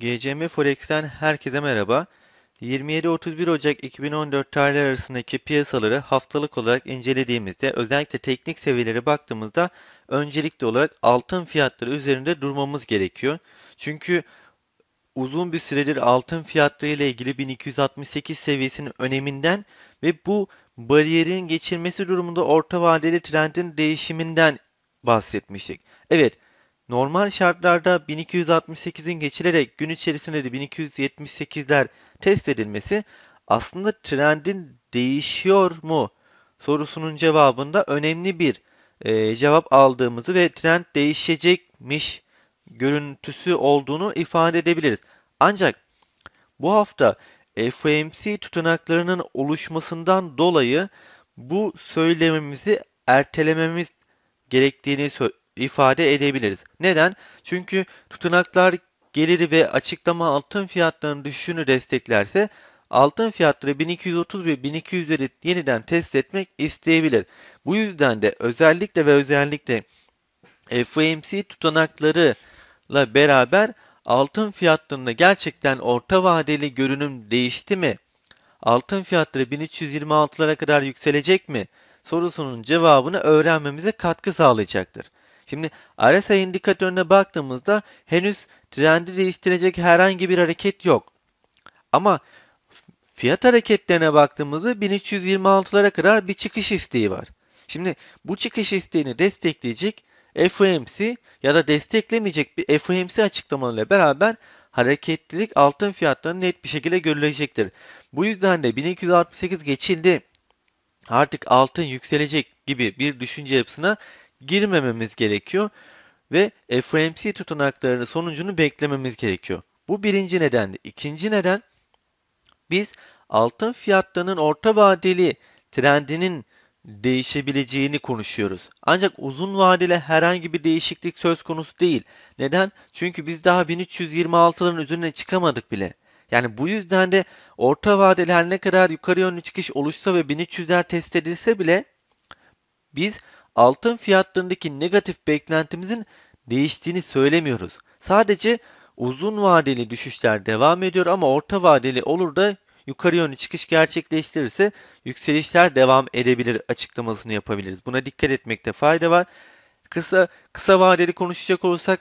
GCM Forex'ten herkese merhaba. 27-31 Ocak 2014 tarihleri arasındaki piyasaları haftalık olarak incelediğimizde özellikle teknik seviyelere baktığımızda öncelikli olarak altın fiyatları üzerinde durmamız gerekiyor. Çünkü uzun bir süredir altın fiyatları ile ilgili 1268 seviyesinin öneminden ve bu bariyerin geçilmesi durumunda orta vadeli trendin değişiminden bahsetmiştik. Evet Normal şartlarda 1268'in geçilerek gün içerisinde de 1278'ler test edilmesi aslında trendin değişiyor mu sorusunun cevabında önemli bir e, cevap aldığımızı ve trend değişecekmiş görüntüsü olduğunu ifade edebiliriz. Ancak bu hafta FOMC tutanaklarının oluşmasından dolayı bu söylememizi ertelememiz gerektiğini ifade edebiliriz. Neden? Çünkü tutanaklar geliri ve açıklama altın fiyatlarının düşüşünü desteklerse altın fiyatları 1230 ve 1200'leri yeniden test etmek isteyebilir. Bu yüzden de özellikle ve özellikle FOMC tutanaklarıyla beraber altın fiyatlarında gerçekten orta vadeli görünüm değişti mi? Altın fiyatları 1326'lara kadar yükselecek mi? sorusunun cevabını öğrenmemize katkı sağlayacaktır. Şimdi RSI indikatörüne baktığımızda henüz trendi değiştirecek herhangi bir hareket yok. Ama fiyat hareketlerine baktığımızda 1326'lara kadar bir çıkış isteği var. Şimdi bu çıkış isteğini destekleyecek FOMC ya da desteklemeyecek bir FOMC açıklamalarıyla beraber hareketlilik altın fiyatlarının net bir şekilde görülecektir. Bu yüzden de 1268 geçildi artık altın yükselecek gibi bir düşünce yapısına girmememiz gerekiyor ve FOMC tutanaklarının sonucunu beklememiz gerekiyor. Bu birinci nedendi. İkinci neden biz altın fiyatlarının orta vadeli trendinin değişebileceğini konuşuyoruz. Ancak uzun vadeli herhangi bir değişiklik söz konusu değil. Neden? Çünkü biz daha 1326'ların üzerine çıkamadık bile. Yani bu yüzden de orta vadeli her ne kadar yukarı yönlü çıkış oluşsa ve 1300'ler test edilse bile biz altın fiyatlarındaki negatif beklentimizin değiştiğini söylemiyoruz. Sadece uzun vadeli düşüşler devam ediyor ama orta vadeli olur da yukarı yönlü çıkış gerçekleştirirse yükselişler devam edebilir açıklamasını yapabiliriz. Buna dikkat etmekte fayda var. Kısa kısa vadeli konuşacak olursak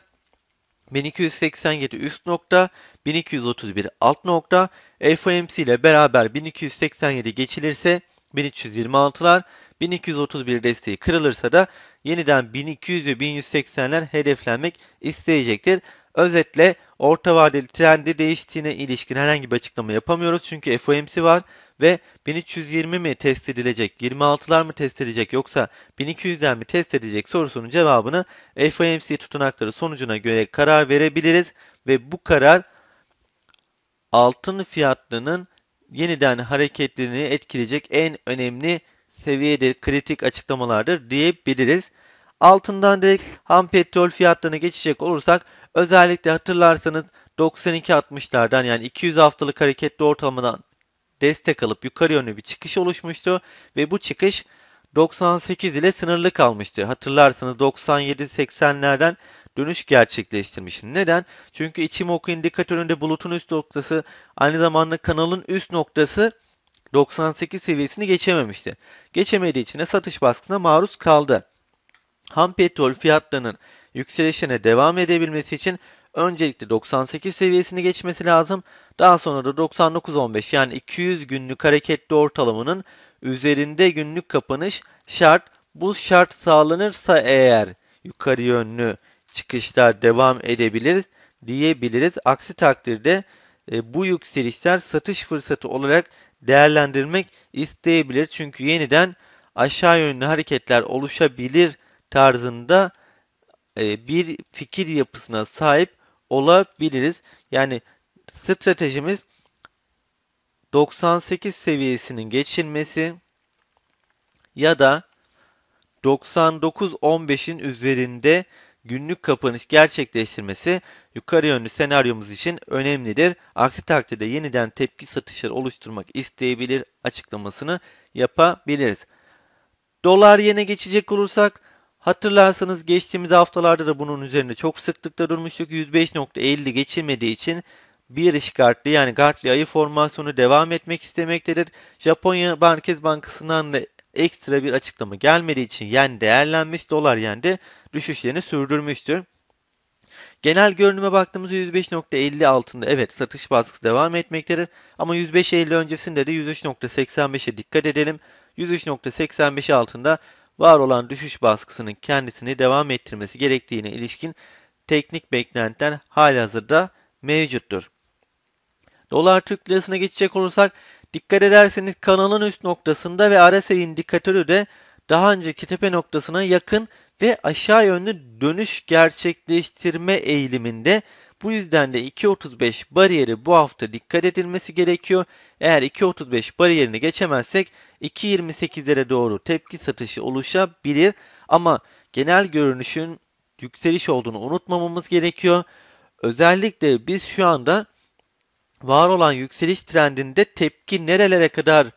1287 üst nokta, 1231 alt nokta, FOMC ile beraber 1287 geçilirse 1326'lar, 1231 desteği kırılırsa da yeniden 1200 ve 1180'ler hedeflenmek isteyecektir. Özetle orta vadeli trendi değiştiğine ilişkin herhangi bir açıklama yapamıyoruz. Çünkü FOMC var ve 1320 mi test edilecek, 26'lar mı test edilecek yoksa 1200'den mi test edilecek sorusunun cevabını FOMC tutanakları sonucuna göre karar verebiliriz ve bu karar altın fiyatlarının yeniden hareketlerini etkileyecek en önemli seviyedir, kritik açıklamalardır diyebiliriz. Altından direkt ham petrol fiyatlarına geçecek olursak özellikle hatırlarsanız 92.60'lardan yani 200 haftalık hareketli ortalamadan destek alıp yukarı yönlü bir çıkış oluşmuştu ve bu çıkış 98 ile sınırlı kalmıştı. Hatırlarsanız 97-80'lerden dönüş gerçekleştirmiş. Neden? Çünkü Ichimoku indikatöründe bulutun üst noktası aynı zamanda kanalın üst noktası 98 seviyesini geçememişti. Geçemediği için de satış baskısına maruz kaldı. Ham petrol fiyatlarının yükselişine devam edebilmesi için öncelikle 98 seviyesini geçmesi lazım. Daha sonra da 99.15 yani 200 günlük hareketli ortalamanın üzerinde günlük kapanış şart. Bu şart sağlanırsa eğer yukarı yönlü çıkışlar devam edebilir diyebiliriz. Aksi takdirde e, bu yükselişler satış fırsatı olarak değerlendirmek isteyebilir. Çünkü yeniden aşağı yönlü hareketler oluşabilir tarzında e, bir fikir yapısına sahip olabiliriz. Yani stratejimiz 98 seviyesinin geçilmesi ya da 99-15'in üzerinde günlük kapanış gerçekleştirmesi yukarı yönlü senaryomuz için önemlidir. Aksi takdirde yeniden tepki satışları oluşturmak isteyebilir açıklamasını yapabiliriz. Dolar yene geçecek olursak hatırlarsanız geçtiğimiz haftalarda da bunun üzerinde çok sıklıkla durmuştuk. 105.50 geçilmediği için bir iş kartlı yani kartlı ayı formasyonu devam etmek istemektedir. Japonya Merkez Bankası'ndan da ekstra bir açıklama gelmediği için yen değerlenmiş, dolar yen de düşüşlerini sürdürmüştür. Genel görünüme baktığımızda 105.50 altında evet satış baskısı devam etmektedir. Ama 105.50 öncesinde de 103.85'e dikkat edelim. 103.85 altında var olan düşüş baskısının kendisini devam ettirmesi gerektiğine ilişkin teknik beklentiler halihazırda mevcuttur. Dolar Türk Lirası'na geçecek olursak Dikkat ederseniz kanalın üst noktasında ve RSI indikatörü de daha önceki tepe noktasına yakın ve aşağı yönlü dönüş gerçekleştirme eğiliminde. Bu yüzden de 2.35 bariyeri bu hafta dikkat edilmesi gerekiyor. Eğer 2.35 bariyerini geçemezsek 2.28'lere doğru tepki satışı oluşabilir. Ama genel görünüşün yükseliş olduğunu unutmamamız gerekiyor. Özellikle biz şu anda var olan yükseliş trendinde tepki nerelere kadar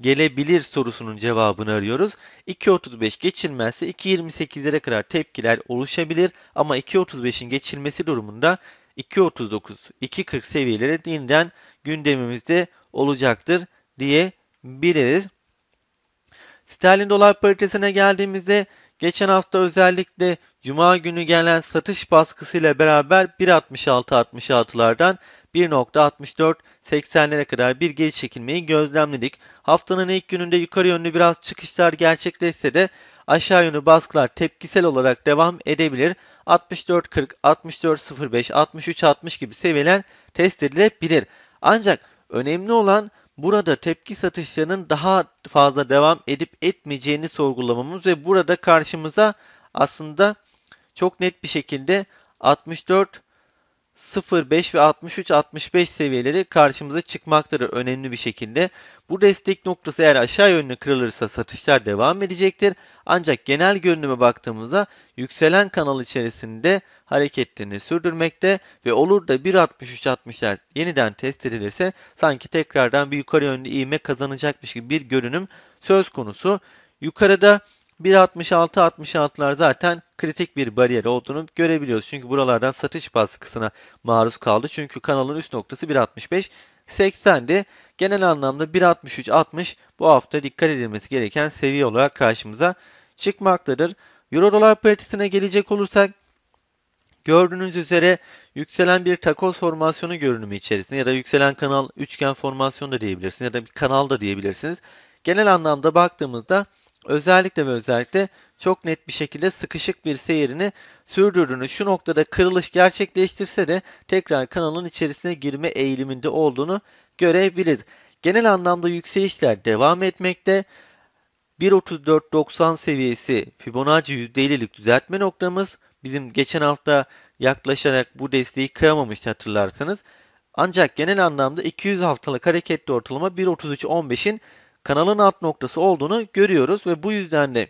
gelebilir sorusunun cevabını arıyoruz. 2.35 geçilmezse 2.28'lere kadar tepkiler oluşabilir ama 2.35'in geçilmesi durumunda 2.39, 2.40 seviyeleri yeniden gündemimizde olacaktır diyebiliriz. Sterlin dolar paritesine geldiğimizde geçen hafta özellikle cuma günü gelen satış baskısıyla beraber 1.66-66'lardan 1.64 1.64.80'lere kadar bir geri çekilmeyi gözlemledik. Haftanın ilk gününde yukarı yönlü biraz çıkışlar gerçekleşse de aşağı yönlü baskılar tepkisel olarak devam edebilir. 64.40, 64.05, 63.60 gibi seviyeler test edilebilir. Ancak önemli olan burada tepki satışlarının daha fazla devam edip etmeyeceğini sorgulamamız ve burada karşımıza aslında çok net bir şekilde 64 0, 5 ve 63, 65 seviyeleri karşımıza çıkmaktadır önemli bir şekilde. Bu destek noktası eğer aşağı yönlü kırılırsa satışlar devam edecektir. Ancak genel görünüme baktığımızda yükselen kanal içerisinde hareketlerini sürdürmekte ve olur da 1.63.60'lar yeniden test edilirse sanki tekrardan bir yukarı yönlü iğme kazanacakmış gibi bir görünüm söz konusu. Yukarıda 1.66-66'lar zaten kritik bir bariyer olduğunu görebiliyoruz. Çünkü buralardan satış baskısına maruz kaldı. Çünkü kanalın üst noktası 1.65 80'di. Genel anlamda 1.63-60 bu hafta dikkat edilmesi gereken seviye olarak karşımıza çıkmaktadır. Euro dolar paritesine gelecek olursak Gördüğünüz üzere yükselen bir takoz formasyonu görünümü içerisinde ya da yükselen kanal üçgen formasyonu da diyebilirsiniz ya da bir kanal da diyebilirsiniz. Genel anlamda baktığımızda özellikle ve özellikle çok net bir şekilde sıkışık bir seyirini sürdürdüğünü, şu noktada kırılış gerçekleştirse de tekrar kanalın içerisine girme eğiliminde olduğunu görebiliriz. Genel anlamda yükselişler devam etmekte. 1.34.90 seviyesi Fibonacci %50'lik düzeltme noktamız. Bizim geçen hafta yaklaşarak bu desteği kıramamıştı hatırlarsanız. Ancak genel anlamda 200 haftalık hareketli ortalama 1.33.15'in kanalın alt noktası olduğunu görüyoruz ve bu yüzden de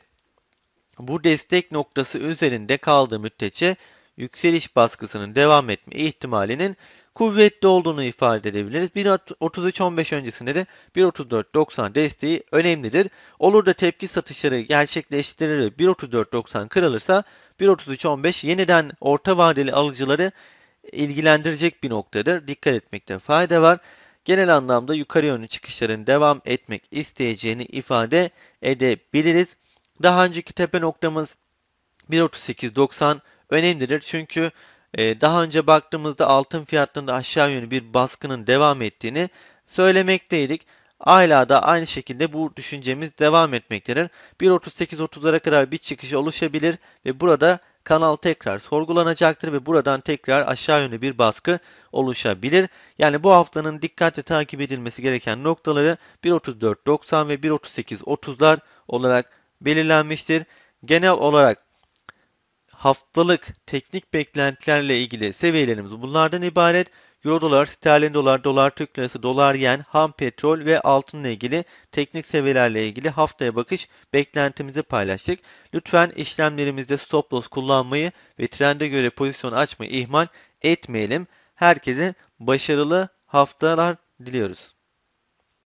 bu destek noktası üzerinde kaldığı müddetçe yükseliş baskısının devam etme ihtimalinin kuvvetli olduğunu ifade edebiliriz. 1.33.15 öncesinde de 1.34.90 desteği önemlidir. Olur da tepki satışları gerçekleştirir ve 1.34.90 kırılırsa 1.33.15 yeniden orta vadeli alıcıları ilgilendirecek bir noktadır. Dikkat etmekte fayda var genel anlamda yukarı yönlü çıkışların devam etmek isteyeceğini ifade edebiliriz. Daha önceki tepe noktamız 1.38.90 önemlidir. Çünkü e, daha önce baktığımızda altın fiyatlarında aşağı yönlü bir baskının devam ettiğini söylemekteydik. Hala aynı şekilde bu düşüncemiz devam etmektedir. 1.38.30'lara kadar bir çıkış oluşabilir ve burada kanal tekrar sorgulanacaktır ve buradan tekrar aşağı yönlü bir baskı oluşabilir. Yani bu haftanın dikkatle takip edilmesi gereken noktaları 1.34.90 ve 1.38.30'lar olarak belirlenmiştir. Genel olarak haftalık teknik beklentilerle ilgili seviyelerimiz bunlardan ibaret. Euro dolar, sterlin dolar, dolar Türk lirası, dolar yen, ham petrol ve altınla ilgili teknik seviyelerle ilgili haftaya bakış beklentimizi paylaştık. Lütfen işlemlerimizde stop loss kullanmayı ve trende göre pozisyon açmayı ihmal etmeyelim. Herkese başarılı haftalar diliyoruz.